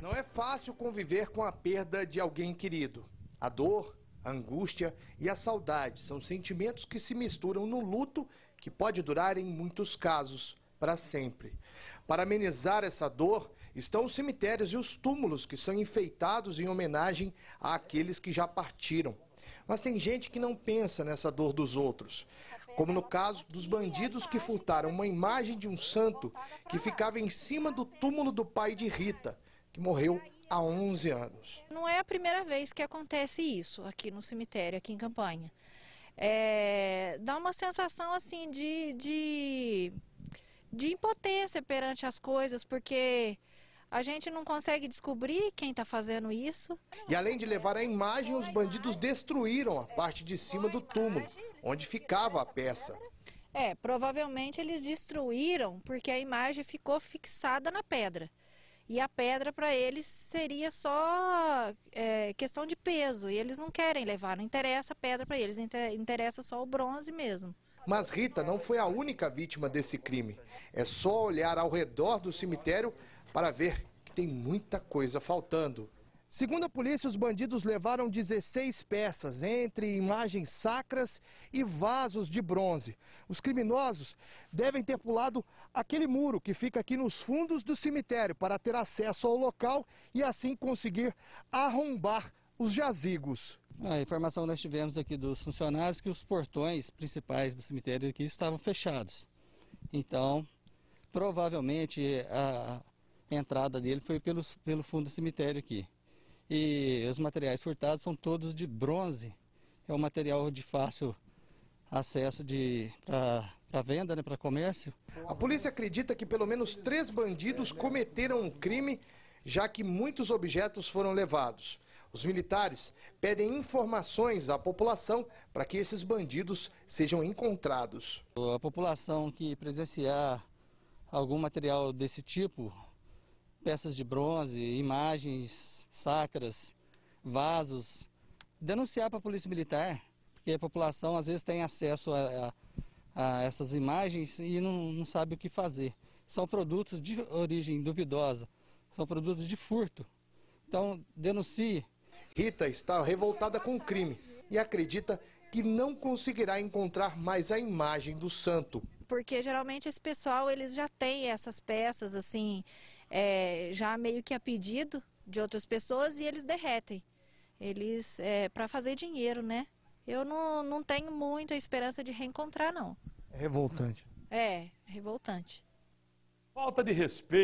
Não é fácil conviver com a perda de alguém querido. A dor, a angústia e a saudade são sentimentos que se misturam no luto que pode durar, em muitos casos, para sempre. Para amenizar essa dor, estão os cemitérios e os túmulos que são enfeitados em homenagem àqueles que já partiram. Mas tem gente que não pensa nessa dor dos outros. Como no caso dos bandidos que furtaram uma imagem de um santo que ficava em cima do túmulo do pai de Rita, que morreu há 11 anos. Não é a primeira vez que acontece isso aqui no cemitério, aqui em Campanha. É, dá uma sensação assim de, de, de impotência perante as coisas, porque a gente não consegue descobrir quem está fazendo isso. E além de levar a imagem, os bandidos destruíram a parte de cima do túmulo, onde ficava a peça. É, provavelmente eles destruíram porque a imagem ficou fixada na pedra. E a pedra para eles seria só é, questão de peso. E eles não querem levar, não interessa a pedra para eles, interessa só o bronze mesmo. Mas Rita não foi a única vítima desse crime. É só olhar ao redor do cemitério para ver que tem muita coisa faltando. Segundo a polícia, os bandidos levaram 16 peças, entre imagens sacras e vasos de bronze. Os criminosos devem ter pulado aquele muro que fica aqui nos fundos do cemitério para ter acesso ao local e assim conseguir arrombar os jazigos. A informação que nós tivemos aqui dos funcionários que os portões principais do cemitério aqui estavam fechados. Então, provavelmente a entrada dele foi pelos, pelo fundo do cemitério aqui. E os materiais furtados são todos de bronze. É um material de fácil acesso para venda, né, para comércio. A polícia acredita que pelo menos três bandidos cometeram um crime, já que muitos objetos foram levados. Os militares pedem informações à população para que esses bandidos sejam encontrados. A população que presenciar algum material desse tipo, peças de bronze, imagens sacras, vasos. Denunciar para a Polícia Militar, porque a população às vezes tem acesso a, a, a essas imagens e não, não sabe o que fazer. São produtos de origem duvidosa, são produtos de furto. Então, denuncie. Rita está revoltada com o crime e acredita que não conseguirá encontrar mais a imagem do santo. Porque geralmente esse pessoal, eles já têm essas peças assim, é, já meio que a é pedido de outras pessoas e eles derretem. Eles, é, para fazer dinheiro, né? Eu não, não tenho muita esperança de reencontrar, não. É revoltante. É, revoltante. Falta de respeito.